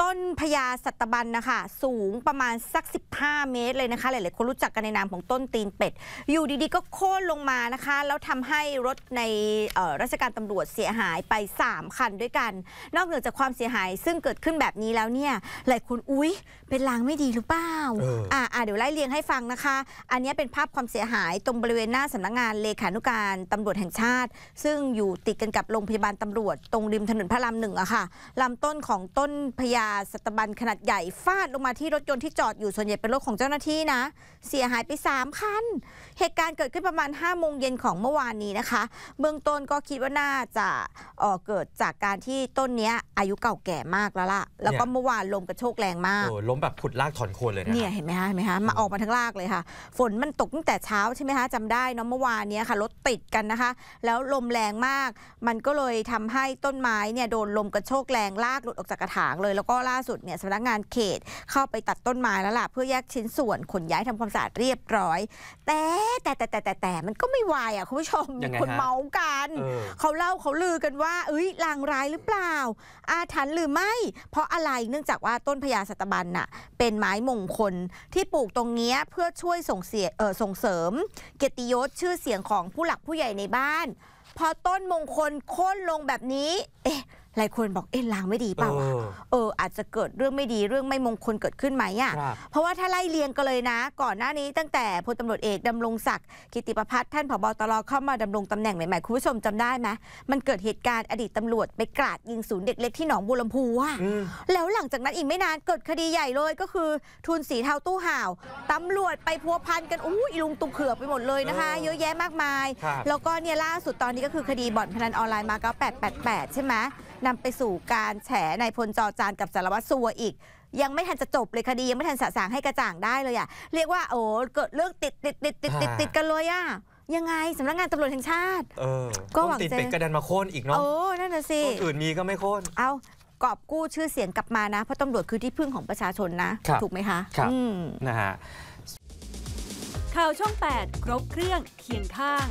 ต้นพญาสัตบันนะคะสูงประมาณสัก 15 เมตรเลยนะคะ หลายๆคนรู้จักกันในนามของต้นตีนเป็ดอยู่ดีๆ ก็โค่นลงมานะคะแล้วทำให้รถในราชการตำรวจเสียหายไป 3 คันด้วยกัน นอกเหนือจากความเสียหาย ซึ่งเกิดขึ้นแบบนี้แล้วเนี่ยหลายคนอุ๊ยเป็นลางไม่ดีหรือเปล่าออ่าเดี๋ยวไล่เรียงให้ฟังนะคะ อันนี้เป็นภาพความเสียหายตรงบริเวณหน้าสำนักงงานเลขานุการตำรวจแห่งชาติ ซึ่งอยู่ติดกันกับโรงพยาบาลตำรวจ ตรงริมถนนพระรามหนึ่งอะค่ะลำต้นของต้นพญาาสตบันขนาดใหญ่ฟาดลงมาที่รถยนต์ที่จอดอยู่ส่วนใหญ่เป็นรถของเจ้าหน้าที่นะ เสียหายไป3คันเหตุการณ์เกิดขึ้นประมาณ5โมงเย็นของเมื่อวานนี้นะคะเบื้องต้นก็คิดว่าน่าจะเเกิดจากการที่ต้นนี้อายุเก่าแก่มากแล้วล่ะ แล้วก็เมื่อวานลมกระโชกแรงมากล้มแบบขุดลากถอนโคนเลยนะเนี่ยเห็นไหมคะเห็นไหมคะมาออกมาทั้งลากเลยค่ะ ฝนมันตกตั้งแต่เช้าใช่ไหมคะจำได้เนาะเมื่อวานนี้ค่ะรถติดกันนะคะ แล้วลมแรงมาก มันก็เลยทำให้ต้นไม้เนี่ยโดนลมกระโชกแรงลากหลุดออกจากกระถางเลยแล้วก็็ล่าสุดเนี่ยสำนักงานเขต เข้าไปตัดต้นไม้แล้วล่ะ เพื่อแยกชิ้นส่วนขนย้ายทำความสะอาดเรียบร้อย แต่แต่แต่แต่แต่แต่มันก็ไม่วอ่ะคุณผู้ชมมีคนเมากัน เขาเล่าเขาลือกันว่าเอ้ย ลางร้ายหรือเปล่า อาถรรพ์หรือไม่ เพราะอะไรเนื่องจากว่าต้นพญาสัตบันน่ะเป็นไม้มงคล ที่ปลูกตรงนี้เพื่อช่วยส่งเสียส่งเสริม เกียรติยศชื่อเสียงของผู้หลักผู้ใหญ่ในบ้าน พอต้นมงคลโค่นลงแบบนี้เอ๊ะหลายคนบอก เอ๊ะลางไม่ดีเปล่าอะเออ อาจจะเกิดเรื่องไม่ดีเรื่องไม่มงคลเกิดขึ้นไหมอ่ะ เพราะว่าถ้าไล่เลียงกันเลยนะ ก่อนหน้านี้ตั้งแต่พลตารวจเอกดำรงศักดิ์กิติประพัฒน์ท่านผบตรเข้ามาดำรงตำแหน่งใหม่ ๆ คุณผู้ชมจำได้ไหมมันเกิดเหตุการณ์อดีตตารวจไปกราดยิงศูนย์เด็กเล็กที่หนองบัวลำพูอ่ะแล้วหลังจากนั้นอีกไม่นานเกิดคดีใหญ่เลย ก็คือทุนสีเทาตู้ห่าว ตำรวจไปพัวพันกันอู้อีลุงตุมเขือไปหมดเลยนะคะ เยอะแยะมากมาย แล้วก็เนี่ยล่าสุดตอนนี้ก็คือคดีบ่อนพนันออนไลน์มาเก้าแปดใช่ไหมนำไปสู่การแฉนายพลจอจานกับสารวัตรสัวอีก ยังไม่ทันจะจบเลยคดียังไม่ทันสะสางให้กระจ่างได้เลยอ่ะเรียกว่าโอ้เกิดเรื่องติดติดติดติดติดติดกันเลยอ่ะยังไงสำนักงานตำรวจแห่งชาติออก็หวังติดเป็ดกระดันมาโค่นอีกเนาะโอ้นั่นน่ะสิอื่นมีก็ไม่โค่นเอากอบกู้ชื่อเสียงกลับมานะเพราะตำรวจคือที่พึ่งของประชาชนนะ ถูกไหมคะครับนะฮะ ข่าวช่อง8 ครบเครื่องเคียงข้าง